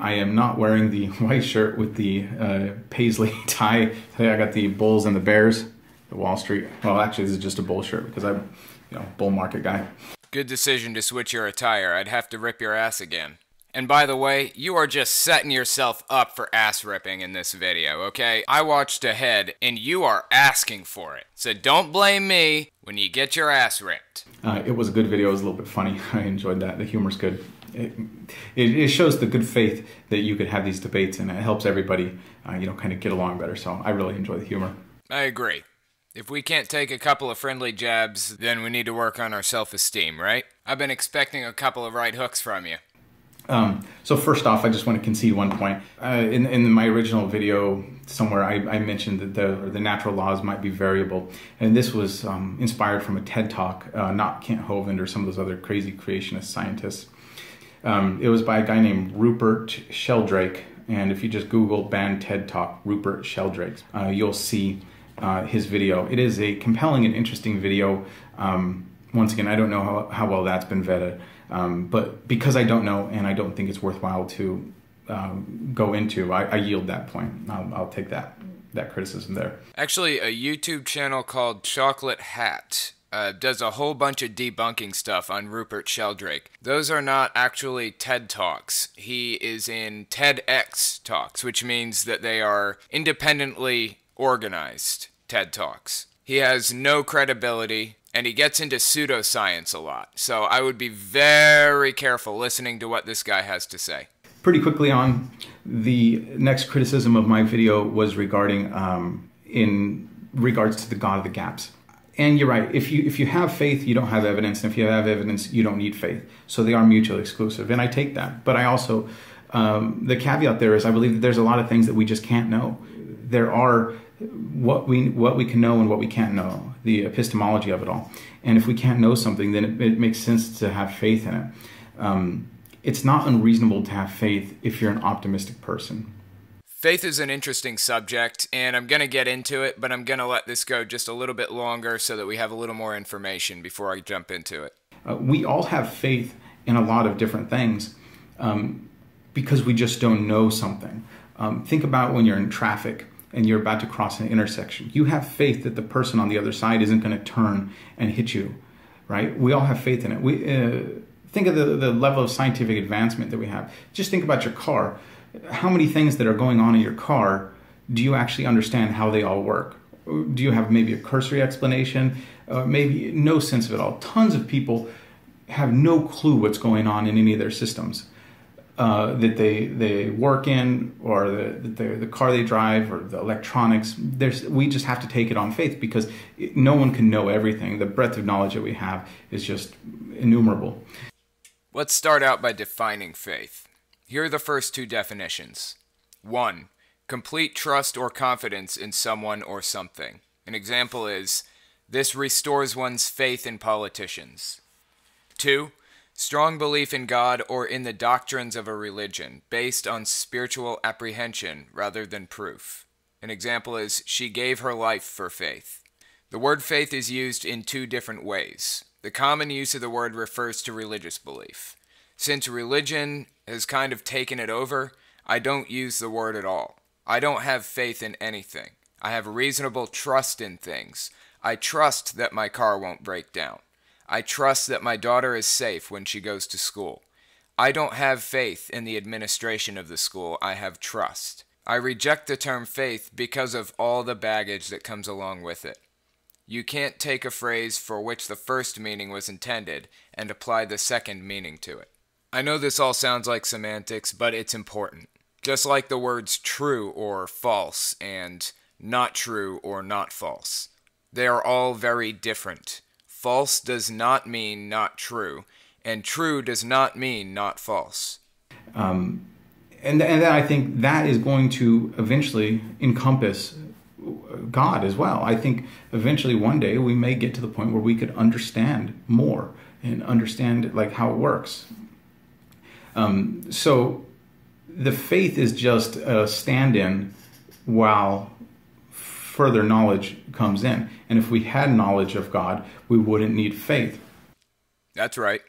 I am not wearing the white shirt with the uh, paisley tie. Today, I got the Bulls and the Bears, the Wall Street. Well, actually, this is just a bull shirt because I'm, you know, bull market guy. Good decision to switch your attire. I'd have to rip your ass again. And by the way, you are just setting yourself up for ass ripping in this video, okay? I watched ahead and you are asking for it. So don't blame me when you get your ass ripped. Uh, it was a good video, it was a little bit funny. I enjoyed that, the humor's good it, it, shows the good faith that you could have these debates and it helps everybody, uh, you know, kind of get along better. So I really enjoy the humor. I agree. If we can't take a couple of friendly jabs, then we need to work on our self esteem, right? I've been expecting a couple of right hooks from you. Um, so first off, I just want to concede one point. Uh, in, in my original video, somewhere I, I mentioned that the, the natural laws might be variable, and this was um, inspired from a TED talk, uh, not Kent Hovind or some of those other crazy creationist scientists. Um, it was by a guy named Rupert Sheldrake, and if you just Google band TED Talk Rupert Sheldrake, uh, you'll see uh, his video. It is a compelling and interesting video. Um, once again, I don't know how, how well that's been vetted, um, but because I don't know and I don't think it's worthwhile to um, go into, I, I, yield that point. I'll, I'll, take that that criticism there. Actually, a YouTube channel called Chocolate Hat uh, does a whole bunch of debunking stuff on Rupert Sheldrake. Those are not actually TED Talks. He is in TEDx Talks, which means that they are independently organized TED Talks. He has no credibility and he gets into pseudoscience a lot. So I would be very careful listening to what this guy has to say. Pretty quickly on, the next criticism of my video was regarding, um, in regards to the God of the Gaps and you're right if you if you have faith you don't have evidence and if you have evidence you don't need faith so they are mutually exclusive and i take that but i also um, the caveat there is i believe that there's a lot of things that we just can't know there are what we what we can know and what we can't know the epistemology of it all and if we can't know something then it, it makes sense to have faith in it um, it's not unreasonable to have faith if you're an optimistic person Faith is an interesting subject, and I'm going to get into it, but I'm going to let this go just a little bit longer so that we have a little more information before I jump into it. Uh, we all have faith in a lot of different things um, because we just don't know something. Um, think about when you're in traffic and you're about to cross an intersection. You have faith that the person on the other side isn't going to turn and hit you, right? We all have faith in it. We uh, Think of the, the level of scientific advancement that we have. Just think about your car how many things that are going on in your car do you actually understand how they all work? Do you have maybe a cursory explanation? Uh, maybe no sense of it all. Tons of people have no clue what's going on in any of their systems uh, that they they work in, or the, the, the car they drive, or the electronics. There's we just have to take it on faith because it, no one can know everything. The breadth of knowledge that we have is just innumerable. Let's start out by defining faith. Here are the first two definitions 1. Complete trust or confidence in someone or something. An example is this restores one's faith in politicians. 2. Strong belief in God or in the doctrines of a religion, based on spiritual apprehension rather than proof. An example is she gave her life for faith. The word faith is used in two different ways. The common use of the word refers to religious belief. Since religion has kind of taken it over, I don't use the word at all. I don't have faith in anything. I have reasonable trust in things. I trust that my car won't break down. I trust that my daughter is safe when she goes to school. I don't have faith in the administration of the school. I have trust. I reject the term faith because of all the baggage that comes along with it. You can't take a phrase for which the first meaning was intended and apply the second meaning to it. I know this all sounds like semantics, but it's important. Just like the words true or false and not true or not false. They are all very different. False does not mean not true, and true does not mean not false. Um, and, and then I think that is going to eventually encompass God as well. I think eventually one day we may get to the point where we could understand more and understand like how it works. Um, so the faith is just a stand in while further knowledge comes in. And if we had knowledge of God, we wouldn't need faith. That's right.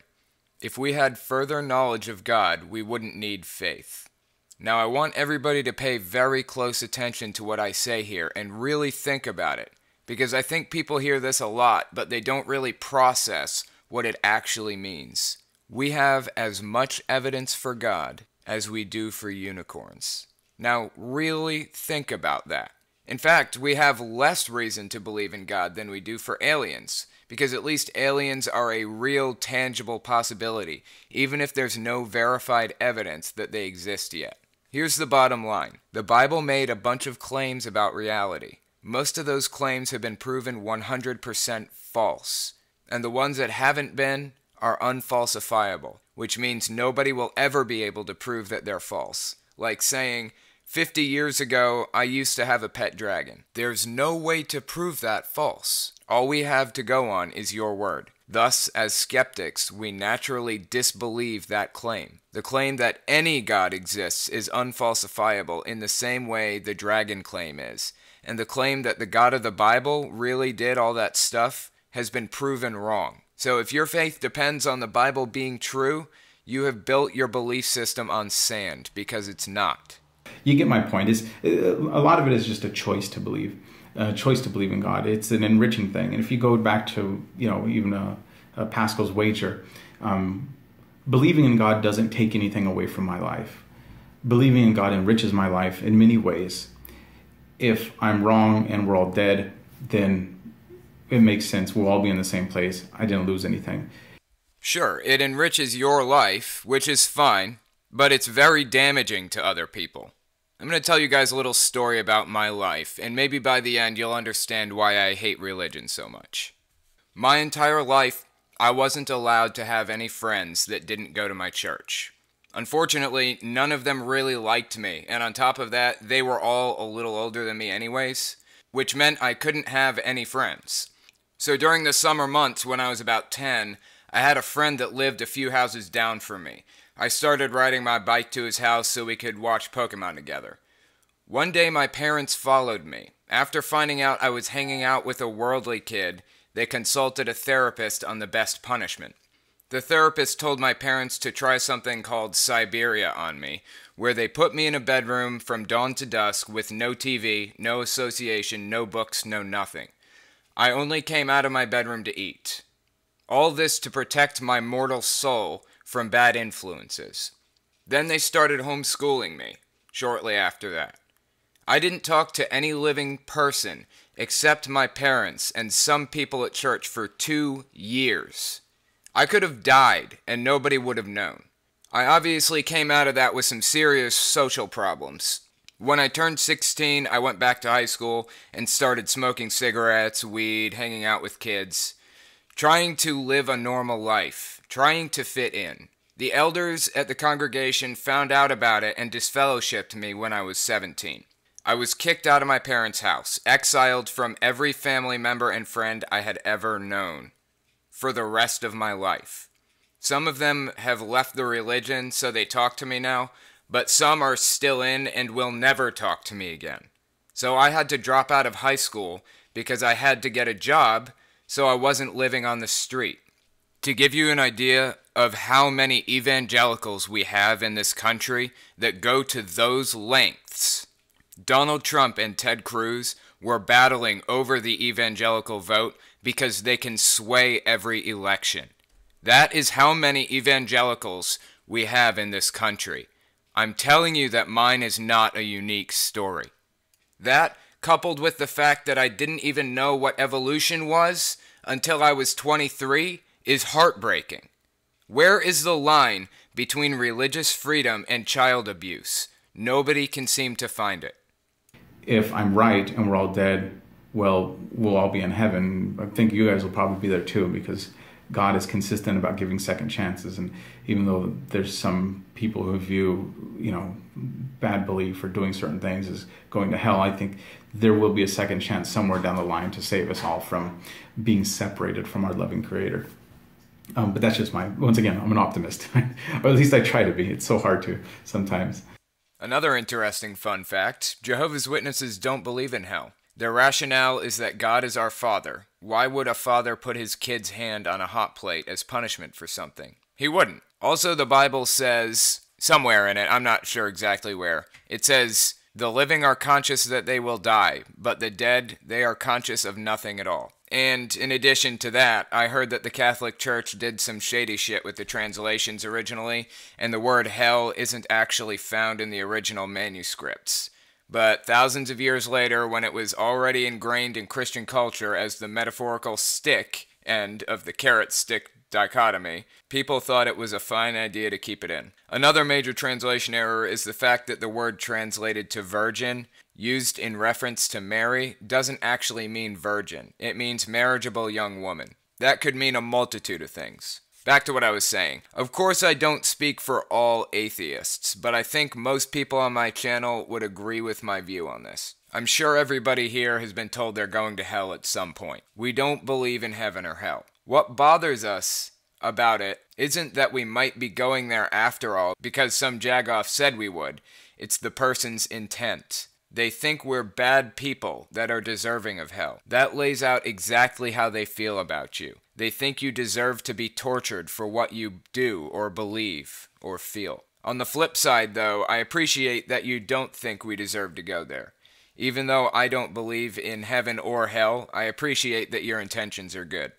If we had further knowledge of God, we wouldn't need faith. Now, I want everybody to pay very close attention to what I say here and really think about it, because I think people hear this a lot, but they don't really process what it actually means. We have as much evidence for God as we do for unicorns. Now, really think about that. In fact, we have less reason to believe in God than we do for aliens, because at least aliens are a real, tangible possibility, even if there's no verified evidence that they exist yet. Here's the bottom line the Bible made a bunch of claims about reality. Most of those claims have been proven 100% false, and the ones that haven't been are unfalsifiable, which means nobody will ever be able to prove that they're false. Like saying, 50 years ago, I used to have a pet dragon. There's no way to prove that false. All we have to go on is your word. Thus, as skeptics, we naturally disbelieve that claim. The claim that any god exists is unfalsifiable in the same way the dragon claim is. And the claim that the God of the Bible really did all that stuff has been proven wrong. So if your faith depends on the Bible being true, you have built your belief system on sand because it's not. You get my point. Is uh, a lot of it is just a choice to believe, a choice to believe in God. It's an enriching thing. And if you go back to you know even a, uh, a uh, Pascal's wager, um, believing in God doesn't take anything away from my life. Believing in God enriches my life in many ways. If I'm wrong and we're all dead, then it makes sense. We'll all be in the same place. I didn't lose anything. Sure, it enriches your life, which is fine, but it's very damaging to other people. I'm going to tell you guys a little story about my life, and maybe by the end you'll understand why I hate religion so much. My entire life, I wasn't allowed to have any friends that didn't go to my church. Unfortunately, none of them really liked me, and on top of that, they were all a little older than me, anyways, which meant I couldn't have any friends. So during the summer months when I was about 10, I had a friend that lived a few houses down from me. I started riding my bike to his house so we could watch Pokemon together. One day, my parents followed me. After finding out I was hanging out with a worldly kid, they consulted a therapist on the best punishment. The therapist told my parents to try something called Siberia on me, where they put me in a bedroom from dawn to dusk with no TV, no association, no books, no nothing. I only came out of my bedroom to eat. All this to protect my mortal soul from bad influences. Then they started homeschooling me, shortly after that. I didn't talk to any living person except my parents and some people at church for two years. I could have died and nobody would have known. I obviously came out of that with some serious social problems, when I turned 16, I went back to high school and started smoking cigarettes, weed, hanging out with kids, trying to live a normal life, trying to fit in. The elders at the congregation found out about it and disfellowshipped me when I was 17. I was kicked out of my parents' house, exiled from every family member and friend I had ever known for the rest of my life. Some of them have left the religion, so they talk to me now, but some are still in and will never talk to me again. So I had to drop out of high school because I had to get a job, so I wasn't living on the street. To give you an idea of how many evangelicals we have in this country that go to those lengths, Donald Trump and Ted Cruz were battling over the evangelical vote because they can sway every election. That is how many evangelicals we have in this country. I'm telling you that mine is not a unique story. That, coupled with the fact that I didn't even know what evolution was until I was 23, is heartbreaking. Where is the line between religious freedom and child abuse? Nobody can seem to find it. If I'm right and we're all dead, well, we'll all be in heaven. I think you guys will probably be there too because God is consistent about giving second chances. And even though there's some people who view, you know, bad belief or doing certain things as going to hell, I think there will be a second chance somewhere down the line to save us all from being separated from our loving Creator. Um, but that's just my, once again, I'm an optimist, or at least I try to be. It's so hard to sometimes. Another interesting fun fact Jehovah's Witnesses don't believe in hell. Their rationale is that God is our father. Why would a father put his kid's hand on a hot plate as punishment for something? He wouldn't. Also, the Bible says, somewhere in it, I'm not sure exactly where, it says, The living are conscious that they will die, but the dead, they are conscious of nothing at all. And in addition to that, I heard that the Catholic Church did some shady shit with the translations originally, and the word hell isn't actually found in the original manuscripts. But thousands of years later, when it was already ingrained in Christian culture as the metaphorical stick end of the carrot stick dichotomy, people thought it was a fine idea to keep it in. Another major translation error is the fact that the word translated to virgin, used in reference to Mary, doesn't actually mean virgin. It means marriageable young woman. That could mean a multitude of things. Back to what I was saying. Of course, I don't speak for all atheists, but I think most people on my channel would agree with my view on this. I'm sure everybody here has been told they're going to hell at some point. We don't believe in heaven or hell. What bothers us about it isn't that we might be going there after all because some jagoff said we would. It's the person's intent. They think we're bad people that are deserving of hell. That lays out exactly how they feel about you. They think you deserve to be tortured for what you do or believe or feel. On the flip side, though, I appreciate that you don't think we deserve to go there. Even though I don't believe in heaven or hell, I appreciate that your intentions are good.